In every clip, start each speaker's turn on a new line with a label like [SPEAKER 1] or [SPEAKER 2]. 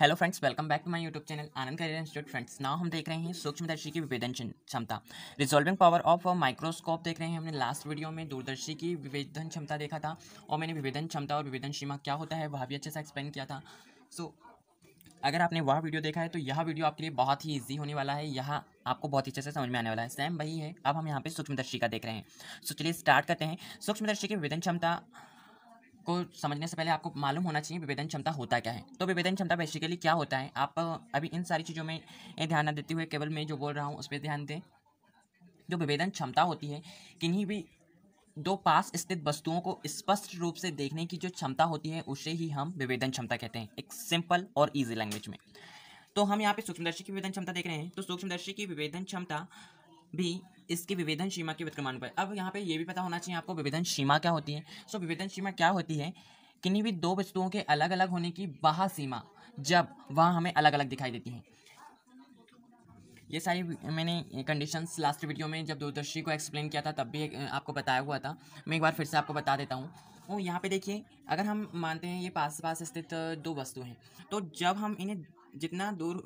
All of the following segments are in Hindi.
[SPEAKER 1] hello friends welcome back to my YouTube channel Anand career institute friends now हम देख रहे हैं सूक्ष्मदर्शी की विभेदन क्षमता रिजॉल्विंग पावर ऑफ माइक्रोस्कोप देख रहे हैं हमने लास्ट वीडियो में दूरदर्शी की विभेदन क्षमता देखा था और मैंने विभेदन क्षमता और विभेदन सीमा क्या होता है वह भी अच्छे से एक्सप्लेन किया था सो so, अगर आपने वह वीडियो देखा है तो यह वीडियो आपके लिए बहुत ही ईजी होने वाला है यह आपको बहुत अच्छे से समझ में आने वाला है सेम वही है अब हम यहाँ पर सूक्ष्मदर्शी का देख रहे हैं सो चलिए स्टार्ट करते हैं सूक्ष्मदर्शी की विभेदन क्षमता को समझने से पहले आपको मालूम होना चाहिए विभेदन क्षमता होता क्या है तो विभेदन क्षमता बेसिकली क्या होता है आप अभी इन सारी चीज़ों में ध्यान ना देते हुए केवल मैं जो बोल रहा हूँ उस पर ध्यान दें जो विभेदन क्षमता होती है किन्हीं भी दो पास स्थित वस्तुओं को स्पष्ट रूप से देखने की जो क्षमता होती है उसे ही हम विभेदन क्षमता कहते हैं एक सिंपल और ईजी लैंग्वेज में तो हम यहाँ पे सूक्ष्मदर्शी की विभेदन क्षमता देख रहे हैं तो सूक्ष्मदर्शी की विभेदन क्षमता भी इसकी विभेदन सीमा के पर अब यहाँ पे ये भी पता होना चाहिए आपको विभेदन सीमा क्या होती है सो विभेदन सीमा क्या होती है किन्हीं भी दो वस्तुओं के अलग अलग होने की बाह सीमा जब वह हमें अलग अलग दिखाई देती है ये सारी मैंने कंडीशंस लास्ट वीडियो में जब दूरदर्शी को एक्सप्लेन किया था तब भी आपको बताया हुआ था मैं एक बार फिर से आपको बता देता हूँ वो यहाँ पे देखिए अगर हम मानते हैं ये पास पास स्थित दो वस्तु हैं तो जब हम इन्हें जितना दूर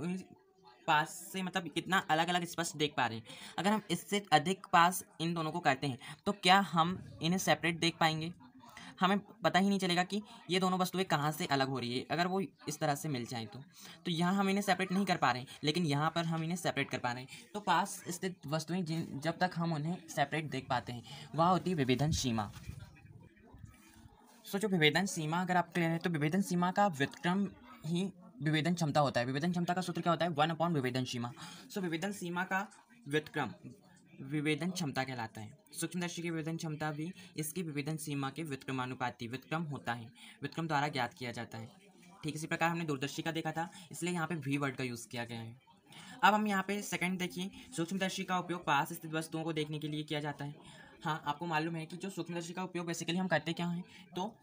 [SPEAKER 1] पास से मतलब कितना अलग अलग स्पष्ट देख पा रहे हैं अगर हम इससे अधिक पास इन दोनों को करते हैं तो क्या हम इन्हें सेपरेट देख पाएंगे हमें पता ही नहीं चलेगा कि ये दोनों वस्तुएं कहाँ से अलग हो रही है अगर वो इस तरह से मिल जाए तो तो यहाँ हम इन्हें सेपरेट नहीं कर पा रहे हैं लेकिन यहाँ पर हम इन्हें सेपरेट कर पा रहे हैं तो पास स्थित वस्तुएं जिन जब तक हम उन्हें सेपरेट देख पाते हैं वह होती है विभेदन सीमा सो जो विभेदन सीमा अगर आप क्लियर है तो विभेदन सीमा का व्यक्रम ही विभेदन क्षमता होता है विभेदन क्षमता का सूत्र क्या होता है वन अपॉन विभेदन सीमा सो विभेदन सीमा का व्यतक्रम विभेदन क्षमता कहलाता है सूक्ष्मदर्शी की विभेदन क्षमता भी इसकी विभेदन सीमा के व्युतक्रमानुपाती व्युतक्रम होता है व्युतक्रम द्वारा ज्ञात किया जाता है ठीक इसी प्रकार हमने दूरदर्शी का देखा था इसलिए यहाँ पे वी वर्ड का यूज़ किया गया है अब हम यहाँ पे सेकंड देखिए सूक्ष्मदर्शी का उपयोग पास स्थित वस्तुओं को देखने के लिए किया जाता है हाँ आपको मालूम है कि जो सूक्ष्मदर्शी का उपयोग बेसिकली हम करते क्या हैं तो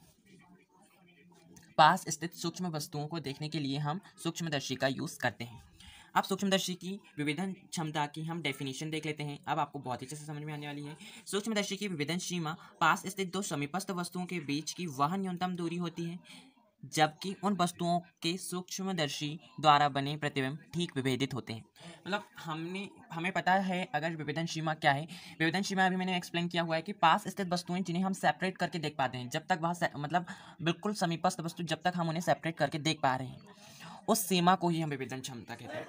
[SPEAKER 1] पास स्थित सूक्ष्म वस्तुओं को देखने के लिए हम सूक्ष्मदर्शी का यूज़ करते हैं अब सूक्ष्मदर्शी की विभेदन क्षमता की हम डेफिनेशन देख लेते हैं अब आपको बहुत अच्छे से समझ में आने वाली है सूक्ष्मदर्शी की विभिधन सीमा पास स्थित दो समीपस्थ वस्तुओं के बीच की वह न्यूनतम दूरी होती है जबकि उन वस्तुओं के सूक्ष्मदर्शी द्वारा बने प्रतिबिंब ठीक विभेदित होते हैं मतलब हमने हमें पता है अगर विभेदन सीमा क्या है विभेदन सीमा अभी मैंने एक्सप्लेन किया हुआ है कि पास स्थित वस्तुएं जिन्हें हम सेपरेट करके देख पाते हैं जब तक वह मतलब बिल्कुल समीपस्थ वस्तु जब तक हम उन्हें सेपरेट करके देख पा रहे हैं उस सीमा को ही हम विभेदन क्षमता कहते हैं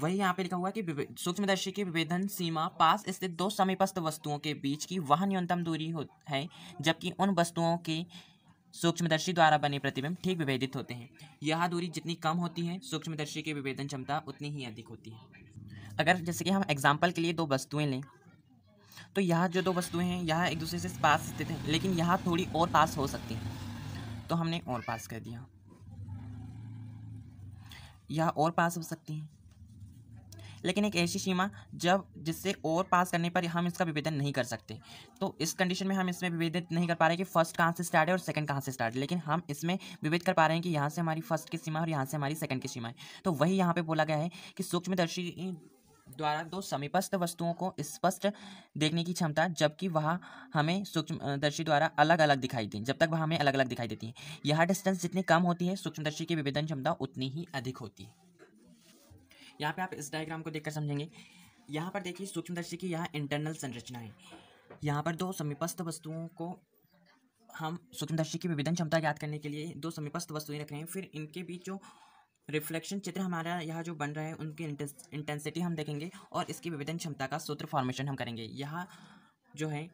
[SPEAKER 1] वही यहाँ पे लिखा हुआ है कि सूक्ष्मदर्शी की विभेदन सीमा पास स्थित दो समीपस्थ वस्तुओं के बीच की वह न्यूनतम दूरी हो है जबकि उन वस्तुओं के सूक्ष्मदर्शी द्वारा बने प्रतिबिंब ठीक विभेदित होते हैं यह दूरी जितनी कम होती है सूक्ष्मदर्शी की विभेदन क्षमता उतनी ही अधिक होती है अगर जैसे कि हम एग्जाम्पल के लिए दो वस्तुएँ लें तो यह जो दो वस्तुएँ हैं यह एक दूसरे से पास स्थित हैं लेकिन यह थोड़ी और पास हो सकती हैं तो हमने और पास कर दिया यह और पास हो सकती हैं लेकिन एक ऐसी सीमा जब जिससे ओवर पास करने पर हम इसका विभेदन नहीं कर सकते तो इस कंडीशन में हम इसमें विभेदित नहीं कर पा रहे कि फर्स्ट कहाँ से स्टार्ट है और सेकंड कहाँ से स्टार्ट है लेकिन हम इसमें विभेद कर पा रहे हैं कि यहाँ से हमारी फर्स्ट की सीमा और यहाँ से हमारी सेकंड की सीमा है तो वही यहाँ पर बोला गया है कि सूक्ष्मदर्शी द्वारा दो समीपस्थ वस्तुओं को स्पष्ट देखने की क्षमता जबकि वह हमें सूक्ष्मदर्शी द्वारा अलग अलग दिखाई दें जब तक वह हमें अलग अलग दिखाई देती है यह डिस्टेंस जितनी कम होती है सूक्ष्मदर्शी की विभेदन क्षमता उतनी ही अधिक होती है यहाँ पे आप इस डायग्राम को देखकर समझेंगे यहाँ पर देखिए सूक्ष्मदर्शी की यहाँ इंटरनल संरचना है यहाँ पर दो समीपस्थ वस्तुओं को हम सूक्ष्मदर्शी की विभेदन क्षमता ज्ञात करने के लिए दो समीपस्थ वस्तुएं रख रहे हैं फिर इनके बीच जो रिफ्लेक्शन चित्र हमारा यहाँ जो बन रहा है उनकी इंटेंसिटी हम देखेंगे और इसकी विभेदन क्षमता का सूत्र फॉर्मेशन हम करेंगे यहाँ जो है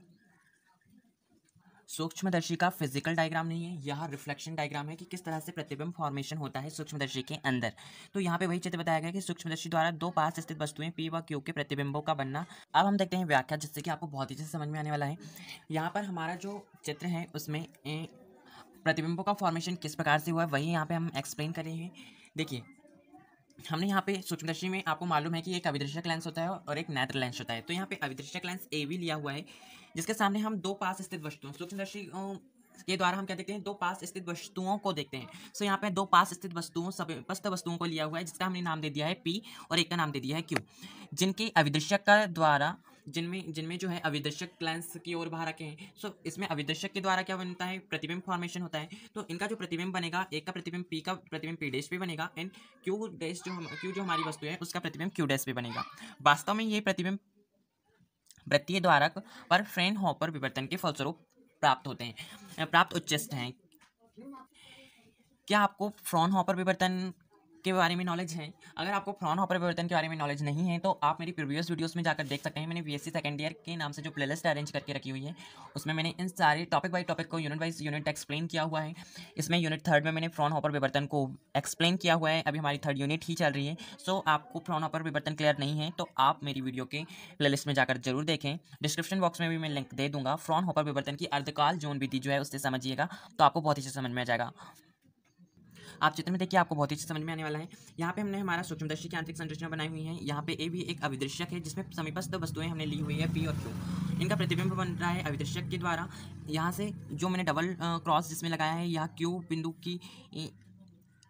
[SPEAKER 1] सूक्ष्मदर्शी का फिजिकल डायग्राम नहीं है यहाँ रिफ्लेक्शन डायग्राम है कि किस तरह से प्रतिबिंब फॉर्मेशन होता है सूक्ष्मदर्शी के अंदर तो यहाँ पे वही चित्र बताया गया कि सूक्ष्मदर्शी द्वारा दो पास स्थित वस्तुएं पी व क्यू के प्रतिबिंबों का बनना अब हम देखते हैं व्याख्या जिससे कि आपको बहुत ही अच्छे समझ में आने वाला है यहाँ पर हमारा जो चित्र है उसमें प्रतिबिंबों का फॉर्मेशन किस प्रकार से हुआ है वही यहाँ पर हम एक्सप्लेन करेंगे देखिए हमने यहाँ पे सूक्ष्मदर्शी में आपको मालूम है कि एक अविदृश्यक लेंस होता है और एक नेत्र लेंस होता है तो यहाँ पे अविदृश्यक लेंस ए भी लिया हुआ है जिसके सामने हम दो पास स्थित वस्तुओं सूक्ष्मदर्शी के द्वारा हम क्या देखते हैं दो पास स्थित वस्तुओं को देखते हैं सो यहाँ पे दो पास स्थित वस्तुओं सब स्पष्ट वस्तुओं को लिया हुआ है जिसका हमने नाम दे दिया है पी और एक का नाम दे दिया है क्यू जिनके अविदृश्यक का द्वारा जिनमें जिनमें जो है अविदर्शक क्लैंस की ओर बाहर रखे हैं सो इसमें अविदर्शक के द्वारा क्या बनता है प्रतिबिंब फॉर्मेशन होता है तो इनका जो प्रतिबिंब बनेगा एक का प्रतिबिंब पी का प्रतिबिंब पी डैश पे बनेगा एंड क्यू डैश जो हम क्यू जो हमारी वस्तु है उसका प्रतिबिंब क्यू डैश पे बनेगा वास्तव में ये प्रतिबिंब वृत्तीय द्वारक और फ्रेन हॉपर विवर्तन के फलस्वरूप प्राप्त होते हैं प्राप्त उच्चस्थ हैं क्या आपको फ्रॉन हॉपर विवर्तन के बारे में नॉलेज है अगर आपको फ्रॉन हॉपर परिवर्तन के बारे में नॉलेज नहीं है तो आप मेरी प्रीवियस वीडियोस में जाकर देख सकते हैं मैंने बी एस सेकेंड ईयर के नाम से जो प्लेलिस्ट अरेंज करके रखी हुई है उसमें मैंने इन सारे टॉपिक बाई टॉपिक को यूनिट वाइज यूनिट एक्सप्लेन किया हुआ है इसमें यूनिट थर्ड में मैंने फ्रॉन हॉपर विवर्तन को एक्सप्लेन किया हुआ है अभी हमारी थर्ड यूनिट ही चल रही है सो आपको फ्रॉन हॉपर विवर्तन क्लियर नहीं है तो आप मेरी वीडियो के प्लेलिस्ट में जाकर जरूर देखें डिस्क्रिप्शन बॉक्स में भी मैं लिंक दे दूंगा फ्रॉन हॉपर विवर्तन की अर्धकाल जोन विधि जो है उससे समझिएगा तो आपको बहुत अच्छे समझ में आ जाएगा आप चित्र में देखिए आपको बहुत अच्छी अच्छे समझ में आने वाला है यहाँ पे हमने हमारा सूक्ष्मदर्शी की आंतरिक संरचना बनाई हुई है यहाँ पे ए भी एक अविदृश्यक है जिसमें समीपस्थ वस्तुएं हमने ली हुई है पी और क्यू इनका प्रतिबिंब बन रहा है अविदृश्यक के द्वारा यहाँ से जो मैंने डबल क्रॉस जिसमें लगाया है यह क्यू बिंदु की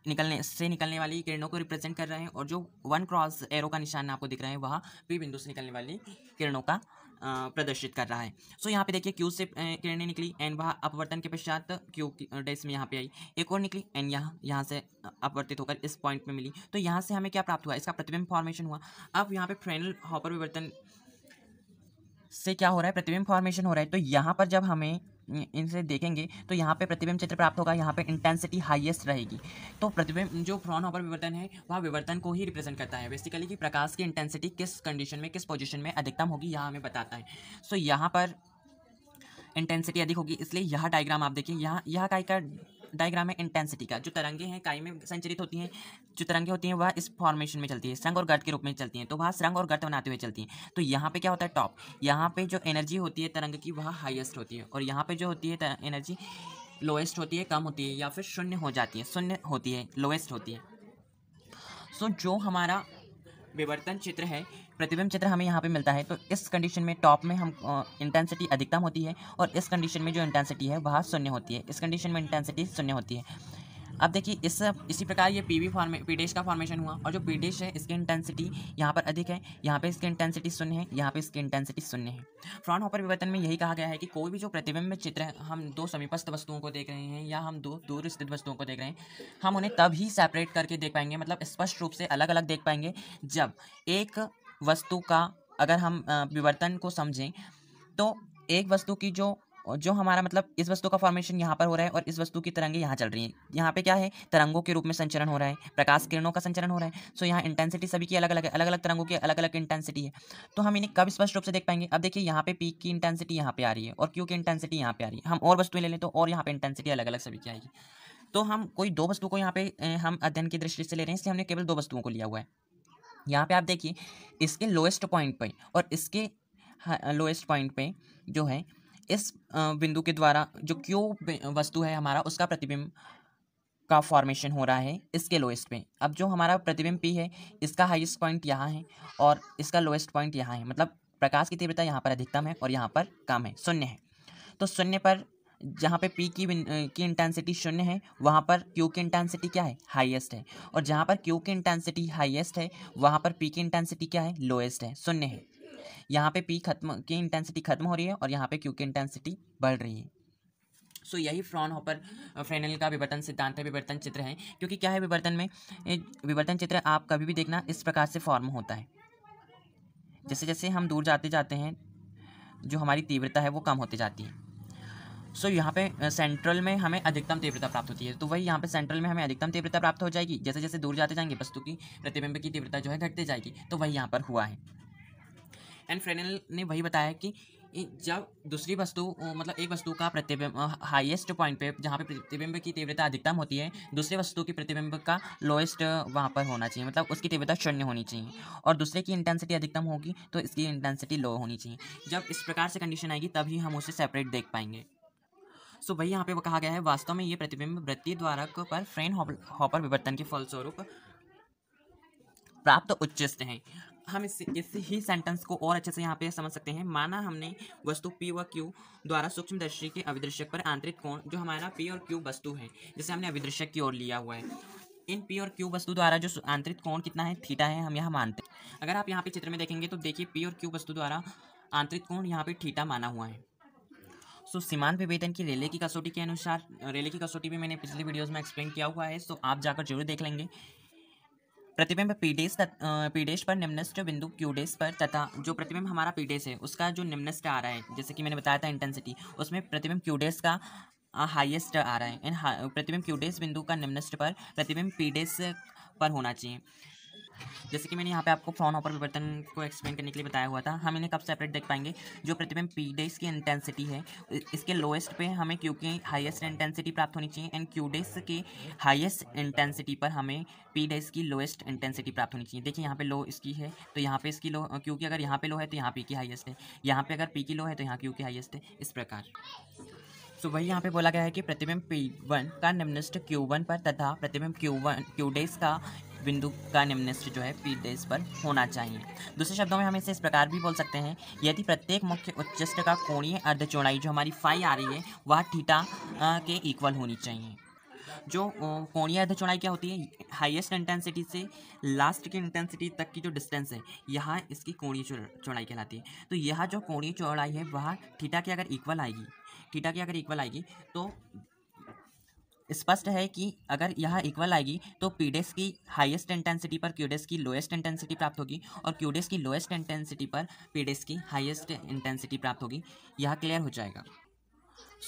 [SPEAKER 1] निकलने से निकलने वाली किरणों को रिप्रेजेंट कर रहे हैं और जो वन क्रॉस एरो का निशान आपको दिख रहा है वह पी बिंदु से निकलने वाली किरणों का प्रदर्शित कर रहा है सो यहाँ पे देखिए क्यू से किरणें निकली एंड वह अपवर्तन के पश्चात क्यू डेस में यहाँ पे आई एक और निकली एंड यहाँ यहाँ से अपवर्तित होकर इस पॉइंट में मिली तो यहाँ से हमें क्या प्राप्त हुआ इसका प्रतिबिंब फॉर्मेशन हुआ अब यहाँ पे फ्रेनल हॉपर विवर्तन से क्या हो रहा है प्रतिबिंब फॉर्मेशन हो रहा है तो यहाँ पर जब हमें इनसे देखेंगे तो यहाँ पे प्रतिबिंब चित्र प्राप्त होगा यहाँ पे इंटेंसिटी हाईएस्ट रहेगी तो प्रतिबिंब जो फ्रॉनहोफर विवर्तन है वह विवर्तन को ही रिप्रेजेंट करता है बेसिकली कि प्रकाश की इंटेंसिटी किस कंडीशन में किस पोजिशन में अधिकतम होगी यह हमें बताता है सो यहाँ पर इंटेंसिटी अधिक होगी इसलिए यह डायग्राम आप देखिए यहाँ यह का डायग्राम है इंटेंसिटी का जो तरंगे हैं काई में संचरित होती हैं जो तरंगे होती हैं वह इस फॉर्मेशन में चलती है संग और गर्त के रूप में चलती हैं तो वह संग और गर्त बनाते हुए चलती हैं तो यहाँ पे क्या होता है टॉप यहाँ पे जो एनर्जी होती है तरंग की वह हाइएस्ट होती है और यहाँ पर जो होती है एनर्जी लोएस्ट होती है कम होती है या फिर शून्य हो जाती है शून्य होती है लोएस्ट होती है सो जो हमारा विवर्तन चित्र है प्रतिबिंब चित्र हमें यहाँ पे मिलता है तो इस कंडीशन में टॉप में हम इंटेंसिटी अधिकतम होती है और इस कंडीशन में जो इंटेंसिटी है वह शून्य होती है इस कंडीशन में इंटेंसिटी शून्य होती है अब देखिए इस इसी प्रकार ये पी वी फॉर्मे पी डेश का फॉर्मेशन हुआ और जो पी डेश है इसकी इंटेंसिटी यहाँ पर अधिक है यहाँ पे इसकी इंटेंसिटी शून्य है यहाँ पे इसकी इंटेंसिटी शून्य है फ्रॉन हॉपर विवर्तन में यही कहा गया है कि कोई भी जो प्रतिबिंब चित्र है हम दो समीपस्थ वस्तुओं को देख रहे हैं या हम दो दूर स्थित वस्तुओं को देख रहे हैं हम उन्हें तब ही सेपरेट करके देख पाएंगे मतलब स्पष्ट रूप से अलग अलग देख पाएंगे जब एक वस्तु का अगर हम विवर्तन को समझें तो एक वस्तु की जो जो हमारा मतलब इस वस्तु का फॉर्मेशन यहाँ पर हो रहा है और इस वस्तु की तरंगे यहाँ चल रही हैं यहाँ पे क्या है तरंगों के रूप में संचरण हो रहा है प्रकाश किरणों का संचरण हो रहा है सो यहाँ इंटेंसिटी सभी की अलग अलग है अलग अलग तरंगों की अलग अलग इंटेंसिटी है तो हम इन्हें कब स्पष्ट रूप से देख पाएंगे अब देखिए यहाँ पे पी की इंटेंसिटी यहाँ पे आ रही है और क्यू की इंटेंसिटी यहाँ पे आ रही है हम और वस्तुएं ले लें तो और यहाँ पर इंटेंसिटी अलग अलग सभी की आएगी तो हम कोई दो वस्तु को यहाँ पे हम अध्ययन की दृष्टि से ले रहे हैं इसलिए हमने केवल दो वस्तुओं को लिया हुआ है यहाँ पे आप देखिए इसके लोएस्ट पॉइंट पे और इसके लोएस्ट हाँ, पॉइंट पे जो है इस बिंदु के द्वारा जो क्यू वस्तु है हमारा उसका प्रतिबिंब का फॉर्मेशन हो रहा है इसके लोएस्ट पे अब जो हमारा प्रतिबिंब पी है इसका हाईएस्ट पॉइंट यहाँ है और इसका लोएस्ट पॉइंट यहाँ है मतलब प्रकाश की तीव्रता यहाँ पर अधिकतम है और यहाँ पर कम है शून्य है तो शून्य पर जहाँ पे पी की की इंटेंसिटी शून्य है वहाँ पर क्यू की इंटेंसिटी क्या है हाईएस्ट है और जहाँ पर क्यू की इंटेंसिटी हाईएस्ट है वहाँ पर पी की इंटेंसिटी क्या है लोएस्ट है शून्य है यहाँ पे पी खत्म की इंटेंसिटी खत्म हो रही है और यहाँ पे क्यू की इंटेंसिटी बढ़ रही है सो so, यही फ्रॉन होपर फ्रेनल का विवर्तन सिद्धांत है विवर्तन चित्र है क्योंकि क्या है विवर्तन में विवर्तन चित्र आप कभी भी देखना इस प्रकार से फॉर्म होता है जैसे जैसे हम दूर जाते जाते हैं जो हमारी तीव्रता है वो कम होती जाती है सो so, यहाँ पे सेंट्रल में हमें अधिकतम तीव्रता प्राप्त होती है तो वही यहाँ पे सेंट्रल में हमें अधिकतम तीव्रता प्राप्त हो जाएगी जैसे जैसे दूर जाते जाएंगे वस्तु की प्रतिबिंब की तीव्रता जो है घटती जाएगी तो वही यहाँ पर हुआ है एंड फ्रेनल ने वही बताया कि जब दूसरी वस्तु मतलब एक वस्तु का प्रतिबिंब हाईएस्ट पॉइंट पे जहाँ पे प्रतिबिंब की तीव्रता अधिकतम होती है दूसरी वस्तु की प्रतिबिंब का लोएस्ट वहाँ पर होना चाहिए मतलब उसकी तीव्रता शून्य होनी चाहिए और दूसरे की इंटेंसिटी अधिकतम होगी तो इसकी इंटेंसिटी लो होनी चाहिए जब इस प्रकार से कंडीशन आएगी तभी हम उसे सेपरेट देख पाएंगे सो वही यहाँ पे कहा गया है वास्तव में ये प्रतिबिंब वृत्ति द्वारा पर फ्रेन हॉपर विवर्तन के फलस्वरूप प्राप्त उच्चस्त हैं हम इस इस ही सेंटेंस को और अच्छे से यहाँ पे समझ सकते हैं माना हमने वस्तु P व Q द्वारा सूक्ष्म दृष्टि के अविदृश्यक पर आंतरिक कोण जो हमारा P और Q वस्तु है जिसे हमने अभिदृश्यक की ओर लिया हुआ है इन P और Q वस्तु द्वारा जो आंतरिक कोण कितना है थीटा है हम यहाँ मानते हैं अगर आप यहाँ पे चित्र में देखेंगे तो देखिए पी और क्यू वस्तु द्वारा आंतरिक कोण यहाँ पे थीटा माना हुआ है सो so, सीमांत विभेदन की रेले की कसौटी के अनुसार रेले की कसौटी भी मैंने पिछले वीडियोस में एक्सप्लेन किया हुआ है सो तो so, आप जाकर जरूर देख लेंगे प्रतिबिंब पीडेस पीडेस पर निम्नस्ट बिंदु क्यूडेस पर तथा जो प्रतिबिंब हमारा पीडेस है उसका जो निम्नस्ट आ रहा है जैसे कि मैंने बताया था इंटेंसिटी उसमें प्रतिबिंब क्यूडेस का हाइएस्ट आ रहा है इन प्रतिबिंब क्यूडेस बिंदु का निम्नस्ट पर प्रतिबिंब पीडेस पर होना चाहिए जैसे कि मैंने यहाँ पे आपको फ्रॉन ऑपर विवर्तन को एक्सप्लेन करने के लिए बताया हुआ था हम इन्हें कब सेपरेट देख पाएंगे जो प्रतिबिंब पी डेज की इंटेंसिटी है इसके लोएस्ट पे हमें क्यू की हाइएस्ट इंटेंसिटी प्राप्त होनी चाहिए एंड क्यू डेज की हाइएस्ट इंटेंसिटी पर हमें पी डेज की लोएस्ट इंटेंसिटी प्राप्त होनी चाहिए देखिए यहाँ पे लो इसकी है तो यहाँ पर इसकी लो क्योंकि अगर यहाँ पर लो है तो यहाँ पी की हाइएस्ट है यहाँ पर अगर पी की लो है तो यहाँ क्यू की हाइएस्ट है इस प्रकार सो वही यहाँ पे बोला गया है कि प्रतिबिंब पी वन का क्यू वन पर तथा प्रतिबिंब वन क्यू डेस का बिंदु का निम्निष्ट जो है पी देश पर होना चाहिए दूसरे शब्दों में हम इसे इस प्रकार भी बोल सकते हैं यदि प्रत्येक मुख्य उच्चिष्ट का कोणीय अर्ध चौड़ाई जो हमारी फाई आ रही है वह ठीटा के इक्वल होनी चाहिए जो कोणीय अर्ध चौड़ाई क्या होती है हाईएस्ट इंटेंसिटी से लास्ट की इंटेंसिटी तक की जो डिस्टेंस है यहाँ इसकी कोणीय चौड़ाई कहलाती है तो यह जो कोणीय चौड़ाई है वह थीटा के अगर इक्वल आएगी थीटा की अगर इक्वल आएगी तो स्पष्ट है कि अगर यह इक्वल आएगी तो पीडेस की हाईएस्ट इंटेंसिटी पर क्यूडेस की लोएस्ट इंटेंसिटी प्राप्त होगी और क्यूडेस की लोएस्ट इंटेंसिटी पर पीडेस की हाईएस्ट इंटेंसिटी प्राप्त होगी यह क्लियर हो जाएगा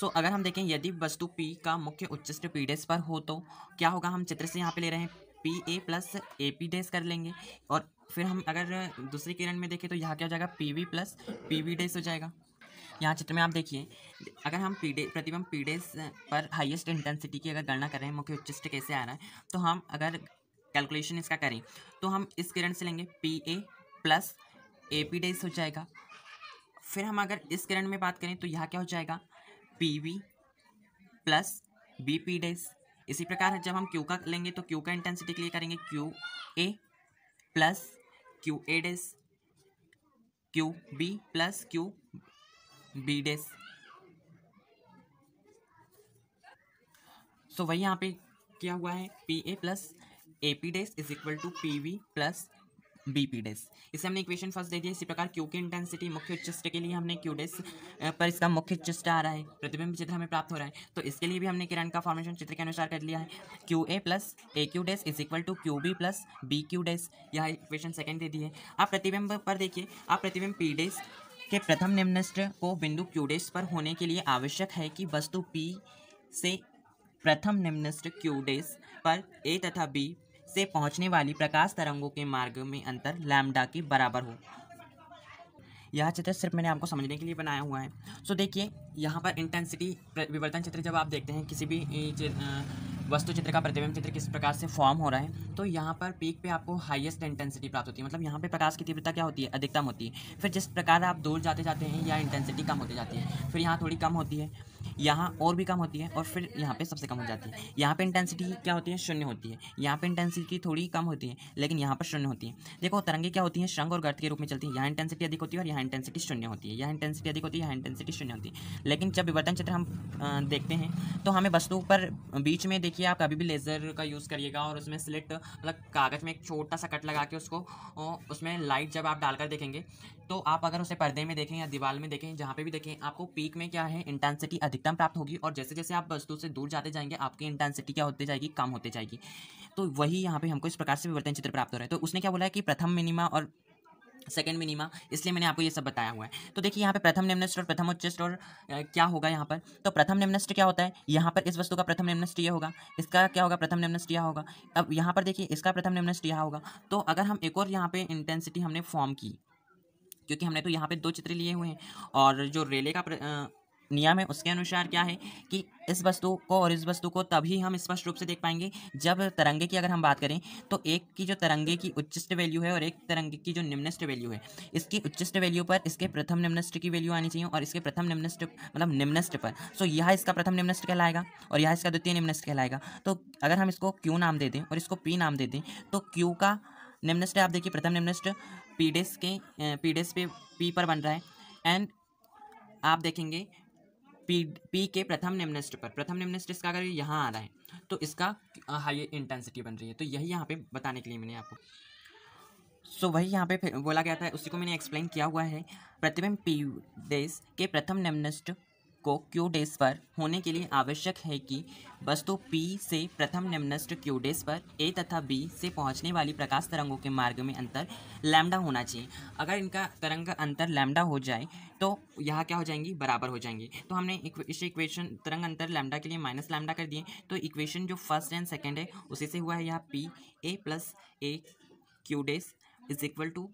[SPEAKER 1] सो so, अगर हम देखें यदि वस्तु पी का मुख्य उच्चस्त पीडेस पर हो तो क्या होगा हम चित्र से यहाँ पर ले रहे हैं P A plus A P dash कर लेंगे और फिर हम अगर दूसरी किरण में देखें तो यहाँ क्या हो जाएगा P V plus P V dash हो जाएगा यहाँ चित्र में आप देखिए अगर हम पीडे प्रतिबिंब पीडेस पर हाईएस्ट इंटेंसिटी की अगर गणना करें मुख्य उच्चिष्ट कैसे आ रहा है तो हम अगर कैलकुलेशन इसका करें तो हम इस किरण से लेंगे P A plus A P dash हो जाएगा फिर हम अगर इस किरण में बात करें तो यह क्या हो जाएगा P V plus B P dash इसी प्रकार जब हम क्यू का लेंगे तो क्यू का इंटेंसिटी के लिए करेंगे Q A plus Q A dash Q B plus Q B dash so वही यहाँ पे क्या हुआ है P A plus A P dash is equal to P V plus B P dash इसे हमने इक्वेशन फर्स्ट दे दिया इसी प्रकार क्यू की इंटेंसिटी मुख्य उच्चस्ट के लिए हमने क्यू डेस पर इसका मुख्य उच्चस्ट आ रहा है प्रतिबिंब चित्र हमें प्राप्त हो रहा है तो इसके लिए भी हमने किरण का फॉर्मेशन चित्र के अनुसार कर लिया है Q A plus A Q dash is equal to Q B plus B Q dash यह इक्वेशन सेकेंड दे दी है आप प्रतिबिंब पर देखिए आप प्रतिबिंब पी डेस के प्रथम निम्नस्ट को बिंदु क्यूडेस पर होने के लिए आवश्यक है कि वस्तु पी से प्रथम निम्नस्ट क्यूडेस पर ए तथा बी से पहुंचने वाली प्रकाश तरंगों के मार्ग में अंतर लैमडा के बराबर हो यह चित्र सिर्फ मैंने आपको समझने के लिए बनाया हुआ है सो तो देखिए यहाँ पर इंटेंसिटी विवर्तन चित्र जब आप देखते हैं किसी भी वस्तु चित्र का प्रतिबिंब चित्र किस प्रकार से फॉर्म हो रहा है तो यहाँ पर पीक पे आपको हाईएस्ट इंटेंसिटी प्राप्त होती है मतलब यहाँ पे प्रकाश की तीव्रता क्या होती है अधिकतम होती है फिर जिस प्रकार आप दूर जाते जाते हैं या इंटेंसिटी कम होती जाती है फिर यहाँ थोड़ी कम होती है यहाँ और भी कम होती है और फिर यहाँ पे सबसे कम हो जाती है यहाँ पे इंटेंसिटी क्या होती है शून्य होती है यहाँ पे इंटेंसिटी थोड़ी कम होती है लेकिन यहाँ पर शून्य होती है देखो तरंगे क्या होती है श्रंग और गर्द के रूप में चलती है यहाँ इंटेंसिटी अधिक होती है और यहाँ इंटेंसिटी शून्य होती है यहाँ इंटेंसिटी अधिक होती है यहाँ इंटेंसिटी शून्य होती है लेकिन जब विवर्तन चित्र हम देखते हैं तो हमें वस्तु पर बीच में देखिए आप कभी भी लेज़र का यूज़ करिएगा और उसमें स्लिट मतलब कागज़ में एक छोटा सा कट लगा के उसको उसमें लाइट जब आप डालकर देखेंगे तो आप अगर उसे पर्दे में देखें या दीवार में देखें जहाँ पे भी देखें आपको पीक में क्या है इंटेंसिटी अधिक एकदम प्राप्त होगी और जैसे जैसे आप वस्तु से दूर जाते जाएंगे आपकी इंटेंसिटी क्या होती जाएगी कम होती जाएगी तो वही यहाँ पे हमको इस प्रकार से विवर्तन चित्र प्राप्त हो रहा है तो उसने क्या बोला है कि प्रथम मिनिमा और सेकेंड मिनिमा इसलिए मैंने आपको ये सब बताया हुआ है तो देखिए यहाँ पे प्रथम निम्नस्ट और प्रथम उच्चस्ट और क्या होगा यहाँ पर तो प्रथम निम्नस्ट क्या होता है यहाँ पर इस वस्तु का प्रथम निम्नस्ट यह होगा इसका क्या होगा प्रथम निम्नस्ट यह होगा अब यहाँ पर देखिए इसका प्रथम निम्नस्ट यह होगा तो अगर हम एक और यहाँ पर इंटेंसिटी हमने फॉर्म की क्योंकि हमने तो यहाँ पर दो चित्र लिए हुए हैं और जो रेले का नियम है उसके अनुसार क्या है कि इस वस्तु को और इस वस्तु को तभी हम स्पष्ट रूप से देख पाएंगे जब तरंगे की अगर हम बात करें तो एक की जो तरंगे की उच्चिष्ट वैल्यू है और एक तरंगे की जो निम्नस्ट वैल्यू है इसकी उच्चिष्ट वैल्यू पर इसके प्रथम निम्नस्ट की वैल्यू आनी चाहिए और इसके प्रथम निम्नस्ट मतलब निम्नस्ट पर सो यह इसका प्रथम निम्नस्ट कहलाएगा और यह इसका द्वितीय निम्नस्ट कहलाएगा तो अगर हम इसको क्यू नाम दे दें और इसको पी नाम दे दें तो क्यू का निम्नस्ट आप देखिए प्रथम निम्नस्ट पीडेस के पीडेस पे पी पर बन रहा है एंड आप देखेंगे पी पी के प्रथम निम्नस्ट पर प्रथम निम्नस्ट इसका अगर यहाँ आ रहा है तो इसका हाई इंटेंसिटी बन रही है तो यही यहाँ पे बताने के लिए मैंने आपको सो वही यहाँ पे बोला गया था उसी को मैंने एक्सप्लेन किया हुआ है प्रतिबिंब पी देश के प्रथम निम्नस्ट को क्यूडेस पर होने के लिए आवश्यक है कि वस्तु पी से प्रथम निम्नस्ट क्यूडेस पर ए तथा बी से पहुंचने वाली प्रकाश तरंगों के मार्ग में अंतर लैमडा होना चाहिए अगर इनका तरंग अंतर लैमडा हो जाए तो यहाँ क्या हो जाएंगी बराबर हो जाएंगी तो हमने इस इक्वेशन तरंग अंतर लैमडा के लिए माइनस लैमडा कर दिए तो इक्वेशन जो फर्स्ट एंड सेकेंड है उसी से हुआ है यहाँ P A plus A Q dash is equal to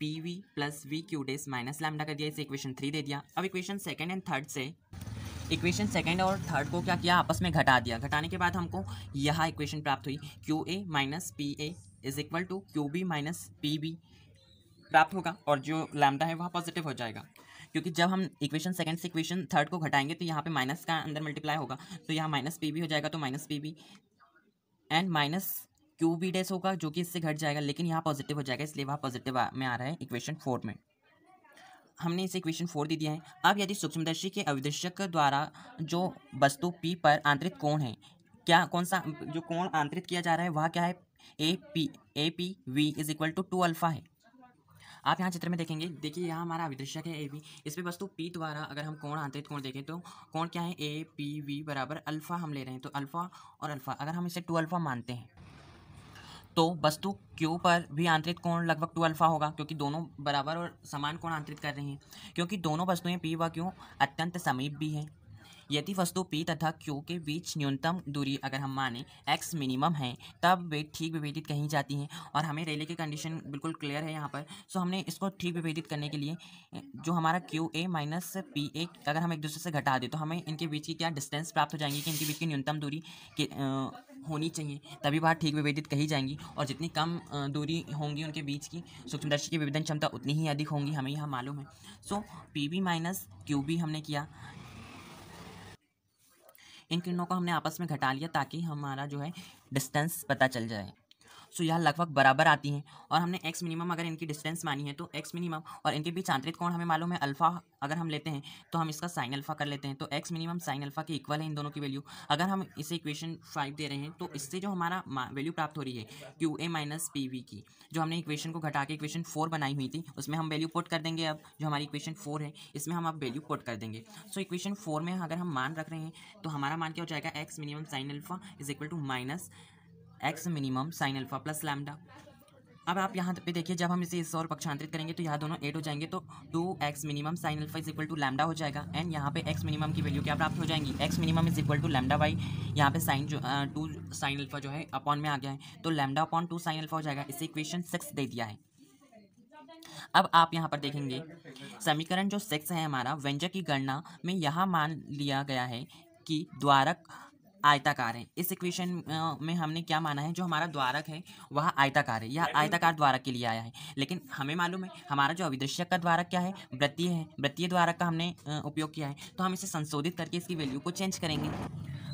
[SPEAKER 1] P V plus V Q dash minus lambda कर दिया इसे इक्वेशन थ्री दे दिया अब इक्वेशन सेकेंड एंड थर्ड से इक्वेशन सेकेंड और थर्ड को क्या किया आपस में घटा दिया घटाने के बाद हमको यह इक्वेशन प्राप्त हुई Q A minus P A is equal to Q B minus P B प्राप्त होगा और जो लैमडा है वह पॉजिटिव हो जाएगा क्योंकि जब हम इक्वेशन सेकंड से इक्वेशन थर्ड को घटाएंगे तो यहाँ पे माइनस का अंदर मल्टीप्लाई होगा तो यहाँ माइनस पी भी हो जाएगा तो minus P B and minus Q B dash होगा जो कि इससे घट जाएगा लेकिन यहाँ पॉजिटिव हो जाएगा इसलिए वहाँ पॉजिटिव में आ रहा है इक्वेशन फोर में हमने इसे इक्वेशन फोर दे दिया है अब यदि सूक्ष्मदर्शी के अविदर्शक द्वारा जो वस्तु पी पर आंतरित कोण है क्या कौन सा जो कोण आंतरित किया जा रहा है वह क्या है A P A P V is equal to two alpha है आप यहाँ चित्र में देखेंगे देखिए यहाँ हमारा अविदर्शक है ए वी इस पर वस्तु पी द्वारा अगर हम कोण आंतरित कोण देखें तो कोण क्या है ए पी वी बराबर अल्फ़ा हम ले रहे हैं तो अल्फ़ा और अल्फ़ा अगर हम इसे टू अल्फ़ा मानते हैं तो वस्तु Q पर भी आंतरित कोण लगभग टू अल्फा होगा क्योंकि दोनों बराबर और समान कोण आंतरित कर रहे हैं क्योंकि दोनों वस्तुएं पी व Q अत्यंत समीप भी हैं यदि वस्तु पी तथा क्यू के बीच न्यूनतम दूरी अगर हम माने एक्स मिनिमम है तब वे ठीक विभेदित कही जाती हैं और हमें रेले की कंडीशन बिल्कुल क्लियर है यहाँ पर सो हमने इसको ठीक विभेदित करने के लिए जो हमारा Q A minus P A अगर हम एक दूसरे से घटा दें तो हमें इनके बीच की क्या डिस्टेंस प्राप्त हो जाएंगी कि इनके बीच की न्यूनतम दूरी के होनी चाहिए तभी बात ठीक विभेदित कही जाएंगी और जितनी कम दूरी होंगी उनके बीच की सूक्ष्मदर्शी की विभेदन क्षमता उतनी ही अधिक होंगी हमें यहाँ मालूम है so P B minus Q B हमने किया इन किरणों को हमने आपस में घटा लिया ताकि हमारा जो है डिस्टेंस पता चल जाए सो यह लगभग बराबर आती हैं और हमने एक्स मिनिमम अगर इनकी डिस्टेंस मानी है तो एक्स मिनिमम और इनके बीच आंतरिक कोण हमें मालूम है अल्फ़ा अगर हम लेते हैं तो हम इसका साइन अल्फ़ा कर लेते हैं तो एक्स मिनिमम साइन अल्फ़ा के इक्वल है इन दोनों की वैल्यू अगर हम इसे इक्वेशन फाइव दे रहे हैं तो इससे जो हमारा वैल्यू प्राप्त हो रही है Q A minus P V की जो हमने इक्वेशन को घटा के इक्वेशन फोर बनाई हुई थी उसमें हम वैल्यू पोट कर देंगे अब जो हमारी इक्वेशन फोर है इसमें हम अब वैल्यू पोट कर देंगे सो इक्वेशन फोर में अगर हम मान रख रहे हैं तो हमारा मान क्या हो जाएगा X minimum sine alpha is equal to minus X minimum sine alpha plus lambda अब आप यहाँ पे देखिए जब हम इसे इस और पक्षांतरित करेंगे तो यहाँ दोनों एड हो जाएंगे तो two X minimum sine alpha is equal to lambda हो जाएगा एंड यहाँ पे एक्स मिनिमम की वैल्यू क्या प्राप्त हो जाएंगी X minimum is equal to lambda by यहाँ पे साइन जो टू साइन अल्फा जो है अपॉन में आ गया है तो lambda upon two sine alpha हो जाएगा इसे इक्वेशन सिक्स दे दिया है अब आप यहाँ पर देखेंगे समीकरण जो सिक्स है हमारा व्यंजक की गणना में यह मान लिया गया है कि द्वारक आयताकार है इस इक्वेशन में हमने क्या माना है जो हमारा द्वारक है वह आयताकार है यह आयताकार द्वारक के लिए आया है लेकिन हमें मालूम है हमारा जो अविदृश्यक का द्वारक क्या है वृत्तीय है वृत्तीय द्वारक का हमने उपयोग किया है तो हम इसे संशोधित करके इसकी वैल्यू को चेंज करेंगे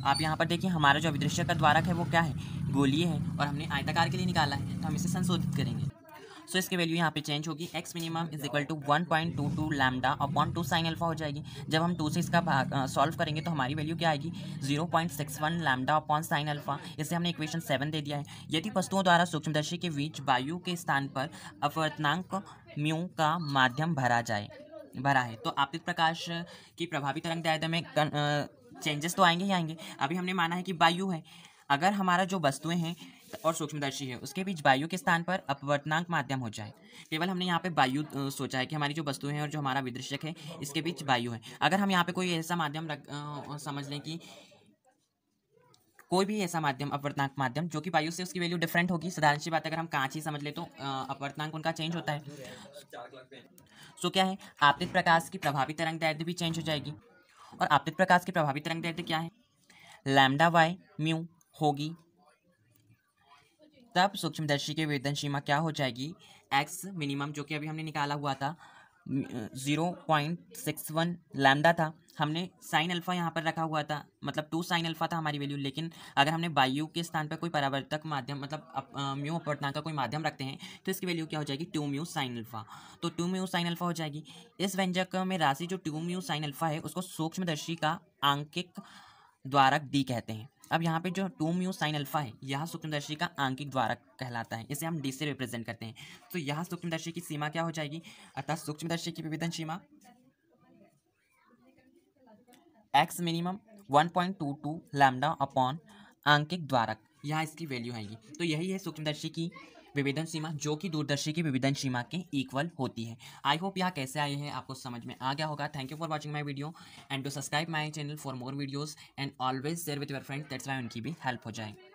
[SPEAKER 1] आप यहाँ पर देखिए हमारा जो अविदृश्य का द्वारक है वो क्या है गोलीय है और हमने आयताकार के लिए निकाला है तो हम इसे संशोधित करेंगे सो so, इसकी वैल्यू यहाँ पे चेंज होगी X minimum is equal to one point two two lambda upon two sine alpha हो जाएगी जब हम टू से इसका भाग सॉल्व करेंगे तो हमारी वैल्यू क्या आएगी zero point six one lambda upon sine alpha इसे हमने इक्वेशन सेवन दे दिया है यदि वस्तुओं द्वारा सूक्ष्मदर्शी के बीच वायु के स्थान पर अपवर्तनांक म्यू का माध्यम भरा जाए भरा है तो आपतित प्रकाश की प्रभावी तरंग दैर्ध्य में चेंजेस तो आएंगे ही आएंगे अभी हमने माना है कि वायु है अगर हमारा जो वस्तुएं हैं और सूक्ष्मदर्शी है उसके बीच वायु के स्थान पर अपवर्तनांक माध्यम हो जाए केवल हमने यहाँ पे वायु सोचा है कि हमारी जो वस्तुएं हैं और जो हमारा विदृश्यक है इसके बीच वायु है अगर हम यहाँ पे कोई ऐसा माध्यम रख समझ लें कि कोई भी ऐसा माध्यम अपवर्तनांक माध्यम जो कि वायु से उसकी वैल्यू डिफरेंट होगी साधारण सी बात अगर हम कांच ही समझ ले तो अपवर्तनांक उनका चेंज होता है सो क्या है आपतित प्रकाश की प्रभावी तरंग दैर्ध्य भी चेंज हो जाएगी और आपतित प्रकाश की प्रभावी तरंग दैर्ध्य क्या है लैमडा वाई म्यू होगी तब सूक्ष्मदर्शी की वेतन सीमा क्या हो जाएगी एक्स मिनिमम जो कि अभी हमने निकाला हुआ था zero point six one lambda था हमने साइन अल्फ़ा यहाँ पर रखा हुआ था मतलब टू साइन अल्फ़ा था हमारी वैल्यू लेकिन अगर हमने वायु के स्थान पर कोई परावर्तक माध्यम मतलब म्यू अपवर्तनांक का कोई माध्यम रखते हैं तो इसकी वैल्यू क्या हो जाएगी टू म्यू साइन अल्फ़ा तो टू म्यू साइन अल्फ़ा हो जाएगी इस व्यंजक में राशि जो टू म्यू साइन अल्फ़ा है उसको सूक्ष्मदर्शी का आंकिक द्वारक डी कहते हैं अब यहाँ पे जो टू म्यू साइन अल्फा है यह सूक्ष्मदर्शी का आंकिक द्वारक कहलाता है इसे हम डी से रिप्रेजेंट करते हैं तो यह सूक्ष्मदर्शी की सीमा क्या हो जाएगी अर्थात सूक्ष्मदर्शी की विभेदन सीमा X minimum one point two two lambda upon आंकिक द्वारक यह इसकी वैल्यू आएगी तो यही है सूक्ष्मदर्शी की विभेदन सीमा जो कि दूरदर्शी की विभेदन सीमा के इक्वल होती है आई होप यहाँ कैसे आए हैं आपको समझ में आ गया होगा thank you for watching my video and to subscribe my channel for more videos and always share with your friend that's why उनकी भी हेल्प हो जाए